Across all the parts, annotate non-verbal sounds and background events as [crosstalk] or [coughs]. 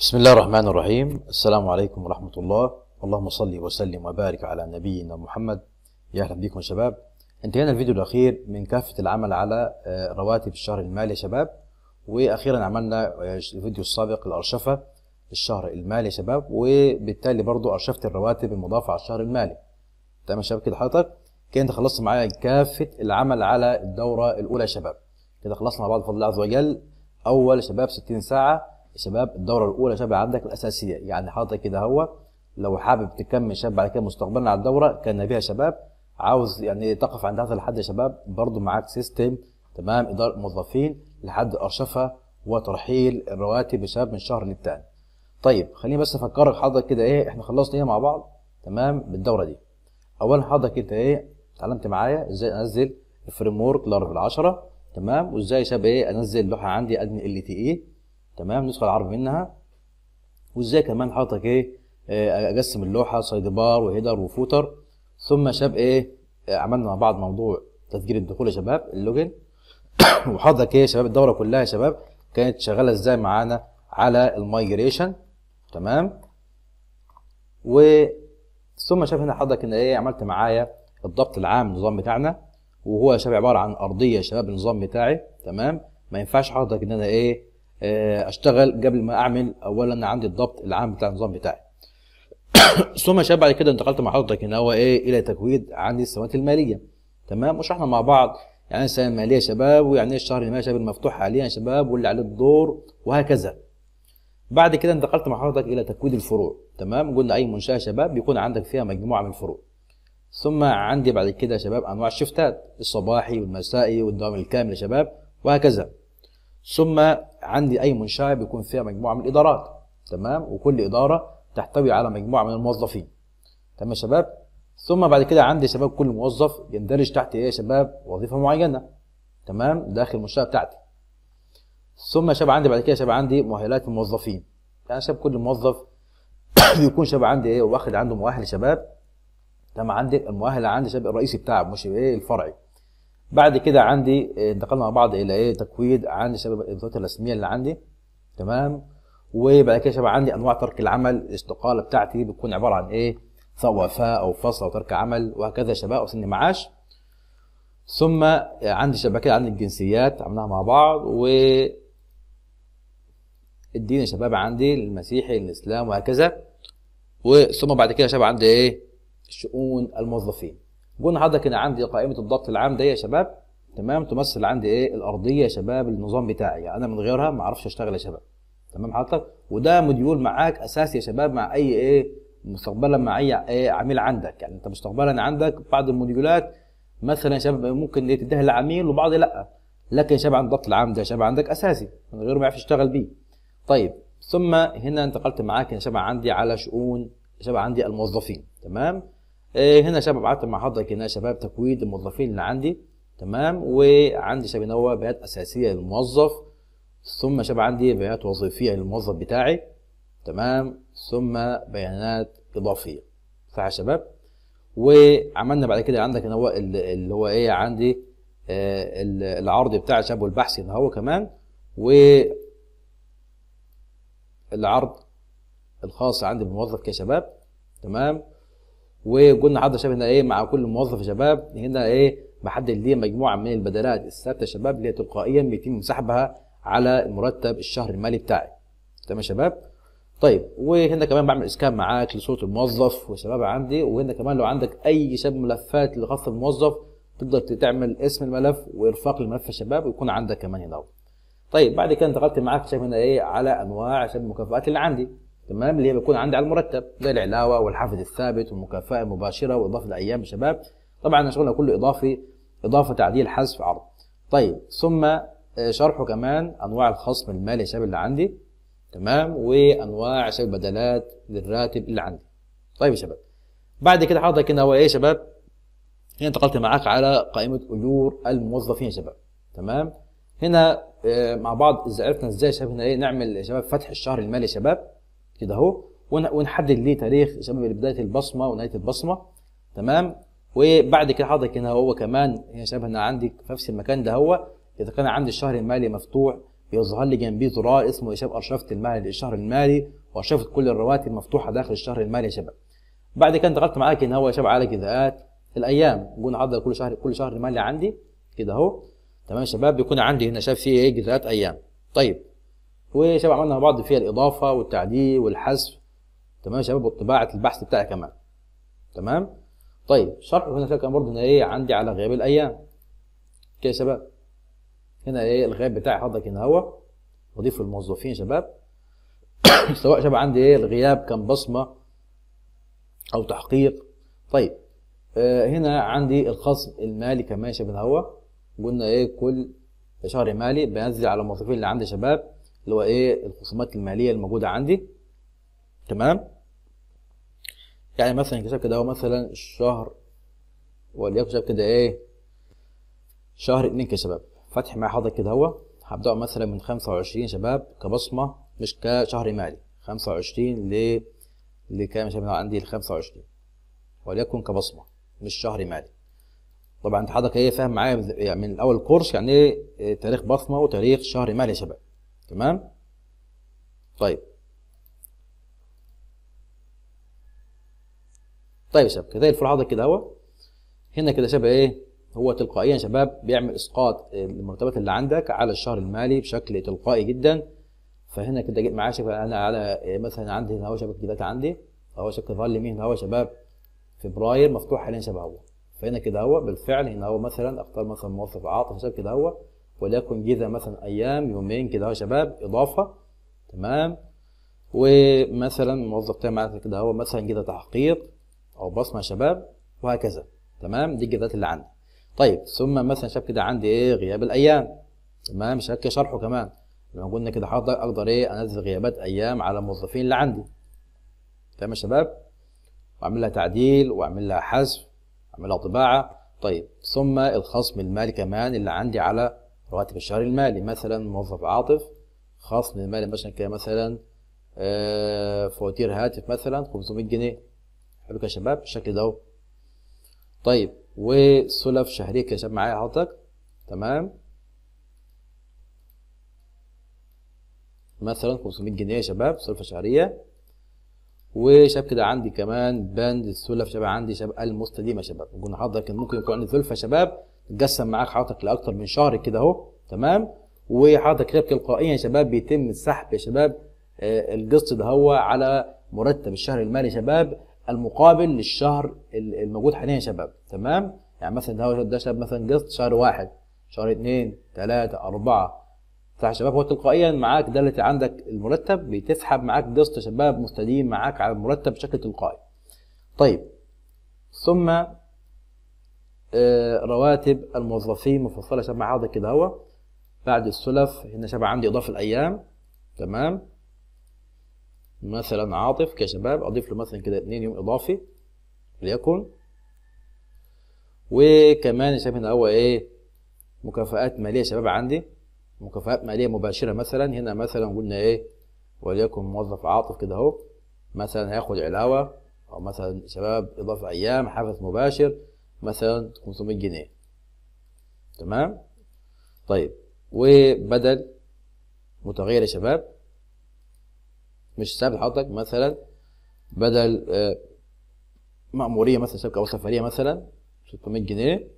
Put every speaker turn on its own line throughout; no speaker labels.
بسم الله الرحمن الرحيم السلام عليكم ورحمة الله اللهم صل وسلم وبارك على نبينا محمد يا أهلا بكم شباب انتهينا الفيديو الأخير من كافة العمل على آه، رواتب الشهر المالي يا شباب وأخيرا عملنا آه، الفيديو السابق الأرشفة الشهر المالي يا شباب وبالتالي برضو أرشفة الرواتب المضافة على الشهر المالي تمام يا شباب كده حضرتك كده انت خلصت معايا كافة العمل على الدورة الأولى يا شباب كده خلصنا مع بعض بفضل الله عز وجل أول شباب 60 ساعة شباب الدوره الاولى شباب عندك الاساسيه يعني حاطط كده هو لو حابب تكمل شباب بعد كده مستقبلا على الدوره كان بيها شباب عاوز يعني تقف عند هذا الحد يا شباب برضو معاك سيستم تمام اداره موظفين لحد ارشفه وترحيل الرواتب يا شباب من شهر للتاني طيب خليني بس افكرك حضرتك كده ايه احنا خلصنا ايه مع بعض تمام بالدوره دي اولا حضرتك انت ايه اتعلمت معايا ازاي انزل الفريم ورك لارفل 10 تمام وازاي يا شباب ايه انزل لوحه عندي ادمن ال تي اي e. تمام النسخه العربي منها وازاي كمان حضرتك ايه اقسم آه، اللوحه سايد بار وهيدر وفوتر ثم شاب ايه آه، عملنا مع بعض موضوع تسجيل الدخول يا شباب اللوجن [coughs] وحضرتك ايه يا شباب الدوره كلها يا شباب كانت شغاله ازاي معانا على المايجريشن تمام و ثم شاف هنا حضرتك ان ايه عملت معايا الضبط العام النظام بتاعنا وهو يا شباب عباره عن ارضيه يا شباب النظام بتاعي تمام ما ينفعش حضرتك ان انا ايه آه، اشتغل قبل ما اعمل اولا عندي الضبط العام بتاع النظام بتاعي [coughs] ثم شاب بعد كده انتقلت مع حضرتك ان هو ايه الى تجويد عندي السنوات الماليه تمام وشرحنا مع بعض يعني السنه الماليه شباب ويعني ايه الشهر الماليه شباب المفتوح حاليا شباب واللي عليه الدور وهكذا بعد كده انتقلت مع حضرتك الى تكويد الفروع تمام قلنا اي منشاه شباب بيكون عندك فيها مجموعه من الفروع ثم عندي بعد كده شباب انواع الشفتات الصباحي والمسائي والدوام الكامل يا شباب وهكذا ثم عندي اي منشاه بيكون فيها مجموعه من الادارات تمام وكل اداره تحتوي على مجموعه من الموظفين تمام يا شباب ثم بعد كده عندي شباب كل موظف يندرج تحت ايه يا شباب وظيفه معينه تمام داخل المنشاه بتاعتي ثم شباب عندي بعد كده شباب عندي مؤهلات الموظفين يعني شباب كل موظف بيكون [coughs] شباب عندي ايه واخد عنده مؤهل شباب تمام عندي المؤهل عندي شباب الرئيسي بتاعه مش ايه الفرعي بعد كده عندي آه، انتقلنا مع بعض الى ايه تكويد عندي شباب الاضافات الرسميه اللي عندي تمام وبعد كده شباب عندي انواع ترك العمل الاستقاله بتاعتي بتكون عباره عن ايه سواء وفاه او فصل او ترك عمل وهكذا شباب وسن معاش ثم آه، عندي شباب كده عندي الجنسيات عملناها مع بعض و الدين يا شباب عندي المسيحي الاسلام وهكذا وثم بعد كده شباب عندي ايه شؤون الموظفين جون حضرتك انا عندي قائمه الضبط العام دي يا شباب تمام تمثل عندي ايه الارضيه يا شباب النظام بتاعي يعني انا من غيرها ما اعرفش اشتغل يا شباب تمام حضرتك وده مديول معاك اساسي يا شباب مع اي ايه مستقبلا مع اي ايه عميل عندك يعني انت مستقبلا عندك بعض الموديولات مثلا يا شباب ممكن تديها لعميل وبعض لا لكن يا شباب عند الضبط العام ده يا شباب عندك اساسي من غيره ما يعرفش يشتغل بيه طيب ثم هنا انتقلت معاك يا شباب عندي على شؤون يا شباب عندي الموظفين تمام إيه، هنا شباب قعدت مع حضرتك هنا شباب تكويد الموظفين اللي عندي تمام وعندي شباب هو بيانات اساسيه للموظف ثم شباب عندي بيانات وظيفيه للموظف بتاعي تمام ثم بيانات اضافيه صح يا شباب وعملنا بعد كده عندك هنا هو اللي هو ايه عندي آه العرض بتاع شباب والبحث هنا هو كمان و العرض الخاص عندي بالموظف كشباب تمام وقلنا عرض الشباب هنا ايه مع كل موظف شباب هنا ايه بحدد ليه مجموعه من البدلات الثابته شباب اللي تلقائيا بيتم سحبها على المرتب الشهر المالي بتاعي تمام يا شباب طيب وهنا كمان بعمل اسكان معاك لصوره الموظف والشباب عندي وهنا كمان لو عندك اي شاب ملفات اللي خاصه بالموظف تقدر تعمل اسم الملف وارفاق لملف الشباب ويكون عندك كمان هنا طيب بعد كده انتقلت معاك شايف هنا ايه على انواع شباب المكافئات اللي عندي تمام اللي هي بيكون عندي على المرتب زي العلاوه والحافز الثابت والمكافاه المباشره واضافه الايام الشباب طبعا شغلنا شغلها كله اضافي اضافه تعديل حذف عرض طيب ثم آه، شرحه كمان انواع الخصم المالي الشباب اللي عندي تمام وانواع شباب بدلات للراتب اللي عندي طيب يا شباب بعد كده حضرتك هنا هو ايه يا شباب هنا انتقلت معاك على قائمه اجور الموظفين يا شباب تمام هنا آه، مع بعض اذا عرفنا ازاي شباب هنا ايه نعمل يا شباب فتح الشهر المالي يا شباب كده اهو ونحدد ليه تاريخ سبب بدايه البصمه ونهايه البصمه تمام وبعد كده حضرتك هنا هو كمان يا شباب انا عندي في نفس المكان ده هو اذا كان عندي الشهر المالي مفتوح يظهر لي جنبيه زرار اسمه شباب ارشفه المال للشهر المالي وارشفه كل الرواتب مفتوحه داخل الشهر المالي يا شباب بعد كده انتقلت معاك هنا هو يا شباب على جزاءات الايام جون حضرتك كل شهر كل شهر مالي عندي كده اهو تمام يا شباب بيكون عندي هنا شايف في ايه جزاءات ايام طيب وشباب عملنا مع بعض فيها الاضافه والتعديل والحذف تمام شباب وطباعه البحث بتاعي كمان تمام طيب شرح هنا كان برضه هنا ايه عندي على غياب الايام كده شباب هنا ايه الغياب بتاعي حضرتك هنا هو وظيفه الموظفين شباب [coughs] سواء شباب عندي ايه الغياب كان بصمه او تحقيق طيب آه هنا عندي الخصم المالي كمان شباب هو قلنا ايه كل شهر مالي بنزل على الموظفين اللي عندي شباب اللي هو ايه الخصومات الماليه الموجوده عندي تمام يعني مثلا كتاب كده هو مثلا الشهر وليكن كتاب كده ايه شهر اتنين كشباب فاتح معايا حضرتك كده هو هبدأ مثلا من خمسة وعشرين شباب كبصمة مش كشهر مالي خمسة وعشرين ل لكام يا شباب عندي لخمسة وعشرين وليكن كبصمة مش شهر مالي طبعا انت حضرتك ايه فاهم معايا يعني من الاول كورس يعني ايه تاريخ بصمة وتاريخ شهر مالي يا شباب تمام طيب طيب يا شباب كده الفرع كده هو هنا كده شبه ايه هو تلقائيا شباب بيعمل اسقاط المرتبات اللي عندك على الشهر المالي بشكل تلقائي جدا فهنا كده جيت معايا انا على مثلا عندي هنا هو شباب دلوقتي عندي هو شكل ظهر لي مين هنا هو شباب فبراير مفتوح حاليا شباب هو فهنا كده هو بالفعل هنا هو مثلا اختار مثلا موظف عاطف شباب كده اهو وليكن جذا مثلا ايام يومين كده يا شباب اضافه تمام ومثلا موظف تاني معاك كده هو مثلا جذا تحقيق او بصمه يا شباب وهكذا تمام دي الجذات اللي عندي طيب ثم مثلا شاب كده عندي ايه غياب الايام تمام مش شرحه كمان لما قلنا كده حضرتك اقدر ايه انزل غيابات ايام على الموظفين اللي عندي تمام يا شباب واعمل لها تعديل واعمل لها حذف اعمل لها طباعه طيب ثم الخصم المالي كمان اللي عندي على رواتب الشهر المالي مثلا موظف عاطف خاص من المالي مثلا كمثلا آه، فواتير هاتف مثلا 500 جنيه حلو كده يا شباب بالشكل ده طيب وسلف شهريه كده يا شباب معايا حضرتك تمام مثلا 500 جنيه يا شباب سلفه شهريه وشاب كده عندي كمان بند السلف شباب عندي شباب المستديمه شباب قلنا حضرتك ممكن يكون عندي سلفه شباب اتقسم معاك حضرتك لاكتر من شهر كده اهو تمام وحضرتك كده تلقائيا يا شباب بيتم السحب يا شباب آه، القسط ده هو على مرتب الشهر المالي يا شباب المقابل للشهر الموجود حاليا يا شباب تمام يعني مثلا ده ده شباب مثلا قسط شهر واحد شهر اثنين ثلاثة أربعة صح يا شباب هو تلقائيا معاك ده اللي عندك المرتب بتسحب معاك قسط شباب مستديم معاك على المرتب بشكل تلقائي طيب ثم آه، رواتب الموظفين مفصله شبه هذا كده هو بعد السلف هنا شبه عندي اضافه الايام تمام مثلا عاطف كشباب اضيف له مثلا كده 2 يوم اضافي ليكن وكمان شايف هنا هو ايه مكافآت ماليه شباب عندي مكافآت ماليه مباشره مثلا هنا مثلا قلنا ايه وليكن موظف عاطف كده اهو مثلا هياخد علاوه او مثلا شباب اضافه ايام حافز مباشر مثلا 500 جنيه تمام طيب وبدل متغير يا شباب مش ثابت حضرتك مثلا بدل آه، مأمورية مثلا شبكة أو سفرية مثلا 600 جنيه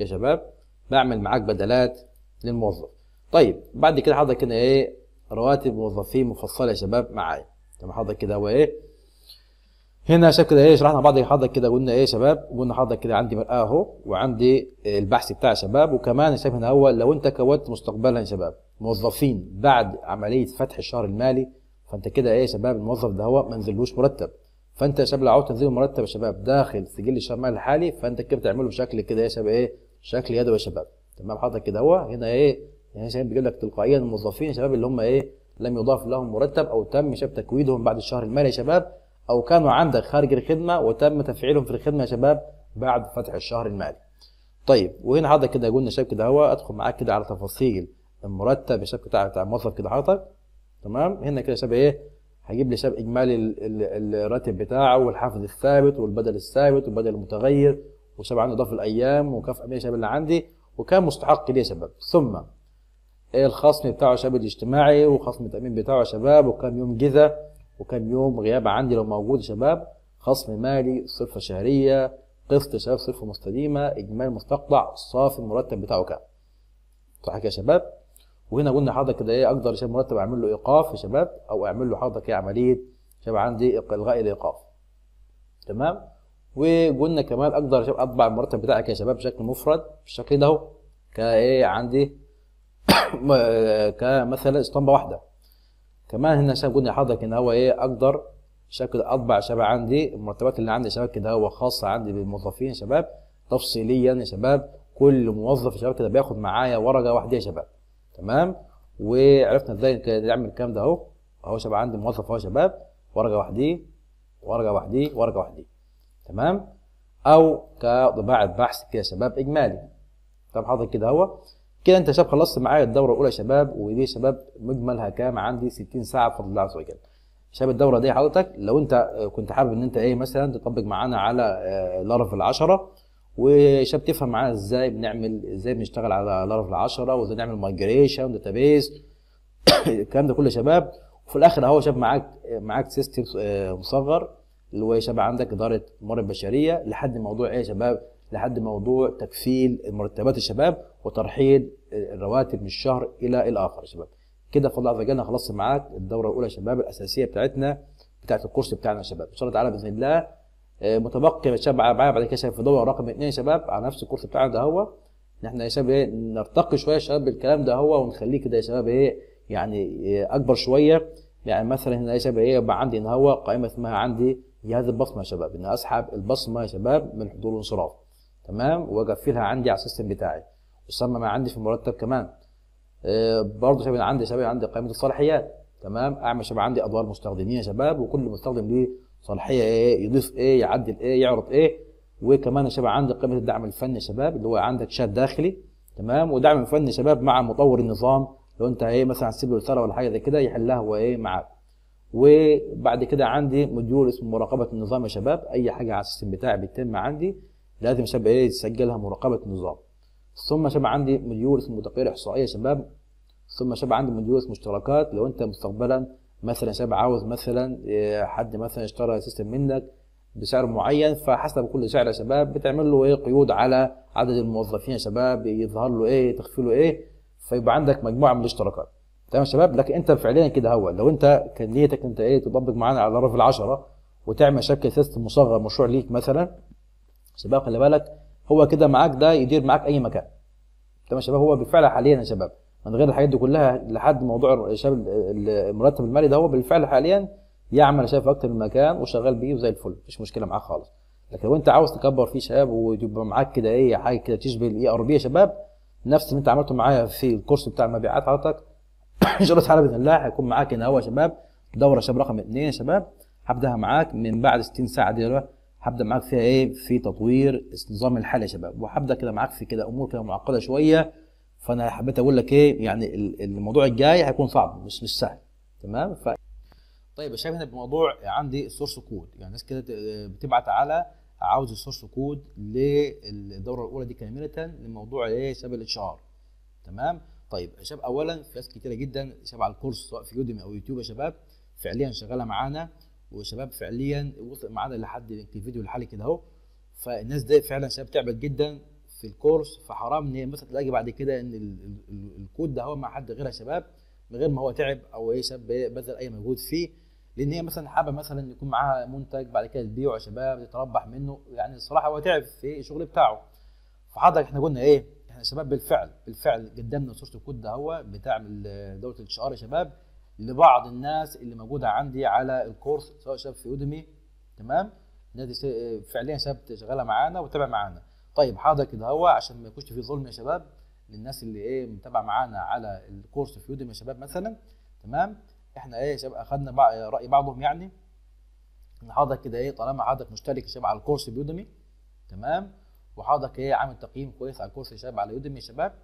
يا شباب بعمل معاك بدلات للموظف طيب بعد كده حضرتك كده ايه رواتب موظفين مفصله يا شباب معايا تمام حضرتك كده هو ايه هنا شايف كده ايه شرحنا بعض حضرتك كده قلنا ايه يا شباب قلنا حضرتك كده عندي مرآة اهو وعندي البحث بتاع شباب وكمان شايف هنا هو لو انت كونت مستقبلا يا شباب موظفين بعد عمليه فتح الشهر المالي فانت كده ايه يا شباب الموظف ده هو ما نزلوش مرتب فانت يا شباب لو عاوز تنزل مرتب يا شباب داخل سجل الشهر المالي الحالي فانت كده بتعمله بشكل كده إيه يا شباب ايه شكل يدوي يا شباب تمام حضرتك كده هو هنا ايه يعني شايف بيقول لك تلقائيا الموظفين يا شباب اللي هم ايه لم يضاف لهم مرتب او تم شباب تكويدهم بعد الشهر المالي يا شباب أو كانوا عندك خارج الخدمة وتم تفعيلهم في الخدمة يا شباب بعد فتح الشهر المالي طيب وهنا حضرتك كده قلنا شاب كده هو ادخل معاك كده على تفاصيل المرتب يا شاب بتاع بتاع الموظف كده حضرتك تمام هنا كده شاب ايه هجيب لي شاب اجمالي الراتب بتاعه والحافظ الثابت والبدل الثابت والبدل المتغير وشاب عنده ضعف الايام ومكافاه ايه شاب اللي عندي وكان مستحق ليه يا شباب ثم ايه الخصم بتاعه شباب الاجتماعي وخصم التامين بتاعه يا شباب وكم يوم جذا وكم يوم غياب عندي لو موجود يا شباب خصم مالي صرفة شهرية قسط شباب صرفة مستديمة إجمالي مستقطع صافي المرتب بتاعه كام صح يا شباب وهنا قلنا حضرتك كده ايه اقدر شباب مرتب اعمل له ايقاف يا شباب او اعمل له حضرتك ايه عمليه شباب عندي الغاء الايقاف تمام وقلنا كمان اقدر شباب اطبع المرتب بتاعك يا شباب بشكل مفرد بالشكل ده اهو كايه عندي [coughs] كمثلا اسطمبه واحده كمان هنا عشان قلنا لحضرتك ان هو ايه اقدر شكل اطبع شباب عندي المرتبات اللي عندي شباب كده هو خاصه عندي بالموظفين يا شباب تفصيليا يا شباب كل موظف شباب كده بياخد معايا ورقه واحده يا شباب تمام وعرفنا ازاي نعمل الكلام ده اهو اهو شباب عندي موظف اهو يا شباب ورقه واحده ورقه واحده ورقه واحده تمام او كطباعه بحث كده يا شباب اجمالي طب حضرتك كده اهو كده انت شباب خلصت معايا الدوره الاولى شباب ودي شباب مجملها كام عندي 60 ساعه بفضل الله عز وجل شباب الدوره دي حضرتك لو انت كنت حابب ان انت ايه مثلا تطبق معانا على آه، لارفل 10 وشاب تفهم معانا ازاي بنعمل ازاي بنشتغل على لارفل 10 وازاي نعمل مايجريشن داتابيس [coughs] الكلام ده كله يا شباب وفي الاخر اهو شاب معاك معاك سيستم آه، مصغر اللي هو يا شباب عندك اداره الموارد البشريه لحد موضوع ايه يا شباب لحد موضوع تكفيل مرتبات الشباب وترحيل الرواتب من الشهر الى الاخر يا شباب كده فضل الله عز وجل خلصت معاك الدوره الاولى يا شباب الاساسيه بتاعتنا بتاعت الكورس بتاعنا يا شباب ان شاء الله تعالى باذن الله آه، متبقي يا شباب معايا بعد كده في دوره رقم اثنين يا شباب على نفس الكورس بتاعنا ده هو ان احنا يا شباب ايه نرتقي شويه يا شباب بالكلام ده هو ونخليه كده يا شباب ايه يعني آه، اكبر شويه يعني مثلا هنا يا شباب ايه يبقى عندي ان هو قائمه اسمها عندي جهاز البصمه يا شباب ان اسحب البصمه يا شباب من حضور وانصراف تمام واقفلها عندي على السيستم بتاعي يسمى ما عندي في المرتب كمان آه، برضه شباب عندي شباب عندي قائمه الصلاحيات تمام اعمل شباب عندي ادوار مستخدمين يا شباب وكل مستخدم ليه صلاحيه ايه, إيه، يضيف ايه يعدل ايه يعرض ايه وكمان يا شباب عندي قائمه الدعم الفني يا شباب اللي هو عندك شات داخلي تمام ودعم فني شباب مع مطور النظام لو انت ايه مثلا هتسيب له رساله ولا حاجه زي كده يحلها هو ايه معاك وبعد كده عندي موديول اسمه مراقبه النظام يا شباب اي حاجه على السيستم بتاعي بتتم عندي لازم شباب ايه تسجلها مراقبه النظام ثم شباب عندي مديول اسمه تقرير احصائيه يا شباب ثم شباب عندي مديول اسمه اشتراكات لو انت مستقبلا مثلا شاب عاوز مثلا آه، حد مثلا اشترى سيستم منك بسعر معين فحسب كل سعر يا شباب بتعمل له ايه قيود على عدد الموظفين يا شباب يظهر له ايه تخفي له ايه فيبقى عندك مجموعه من الاشتراكات تمام يا شباب لكن انت فعليا كده هو لو انت كان نيتك انت ايه تطبق معانا على رف العشرة وتعمل شكل سيستم مصغر مشروع ليك مثلا شباب خلي بالك هو كده معاك ده يدير معاك اي مكان تمام يا شباب هو بالفعل حاليا يا شباب من غير الحاجات دي كلها لحد موضوع الشاب المرتب المالي ده هو بالفعل حاليا يعمل شايف اكتر من مكان وشغال بيه وزي الفل مفيش مشكله معاه خالص لكن لو انت عاوز تكبر فيه شباب ويبقى معاك كده ايه حاجه كده تشبه الاي ار e بي يا شباب نفس اللي انت عملته معايا في الكورس بتاع المبيعات حضرتك [coughs] ان شاء الله تعالى باذن الله هيكون معاك هنا هو يا شباب دوره شباب رقم اثنين يا شباب هبداها معاك من بعد 60 ساعه دي هبدا معاك فيها ايه في تطوير نظام الحاله يا شباب وهبدا كده معاك في كده امور كده معقده شويه فانا حبيت اقول لك ايه يعني الموضوع الجاي هيكون صعب مش مش سهل تمام ف... طيب يا شباب هنا بموضوع عندي السورس كود يعني ناس كده بتبعت على عاوز السورس كود للدوره الاولى دي كامله لموضوع ايه شباب الاتش ار تمام طيب يا شباب اولا في ناس كتيره جدا شباب على الكورس سواء في يوديمي او يوتيوب يا شباب فعليا شغاله معانا وشباب فعليا وصل معانا لحد الفيديو الحالي كده اهو فالناس دي فعلا شباب تعبت جدا في الكورس فحرام ان هي مثلا تلاقي بعد كده ان الكود ده هو مع حد غيرها شباب من غير ما هو تعب او اي شاب بذل اي مجهود فيه لان هي مثلا حابه مثلا يكون معاها منتج بعد كده تبيعه شباب تتربح منه يعني الصراحه هو تعب في الشغل بتاعه فحضرتك احنا قلنا ايه احنا شباب بالفعل بالفعل قدمنا صوره الكود ده هو بتاع دوله الاتش ار يا شباب لبعض الناس اللي موجوده عندي على الكورس سواء شباب في يودمي تمام نادي فعليا شباب شغاله معانا وتابع معانا طيب حاضر كده هو عشان ما يكونش في ظلم يا شباب للناس اللي ايه متابعه معانا على الكورس في يودمي يا شباب مثلا تمام احنا ايه يا شباب اخذنا راي بعضهم يعني ان حضرتك كده ايه طالما حضرتك مشترك يا شباب على الكورس بيودمي تمام وحضرتك ايه عامل تقييم كويس على الكورس يا شباب على يودمي يا شباب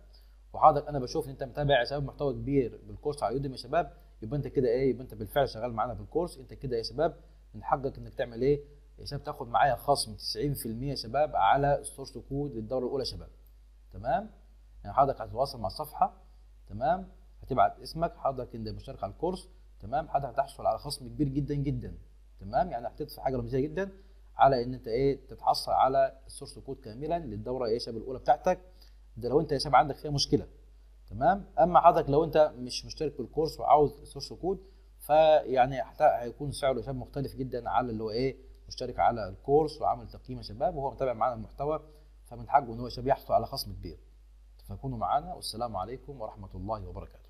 وحضرتك انا بشوف ان انت متابع يا شباب محتوى كبير بالكورس على يودمي يا شباب يبقى انت كده ايه يبقى انت بالفعل شغال معانا بالكورس انت كده يا شباب من حقك انك تعمل ايه يا شباب تاخد معايا خصم 90% يا شباب على السورس كود للدوره الاولى شباب تمام يعني حضرتك هتتواصل مع الصفحه تمام هتبعت اسمك حضرتك انت مشترك على الكورس تمام حضرتك هتحصل على خصم كبير جدا جدا تمام يعني هتدفع حاجه رمزيه جدا على ان انت ايه تتحصل على السورس كود كاملا للدوره يا شباب الاولى بتاعتك ده لو انت يا شباب عندك فيها مشكله تمام اما حضرتك لو انت مش مشترك بالكورس وعاوز سورس كود فيعني هيكون سعره يا شباب مختلف جدا على اللي هو ايه مشترك على الكورس وعامل تقييم يا شباب وهو متابع معانا المحتوى فمن حقه ان هو يا شباب يحصل على خصم كبير فكونوا معانا والسلام عليكم ورحمه الله وبركاته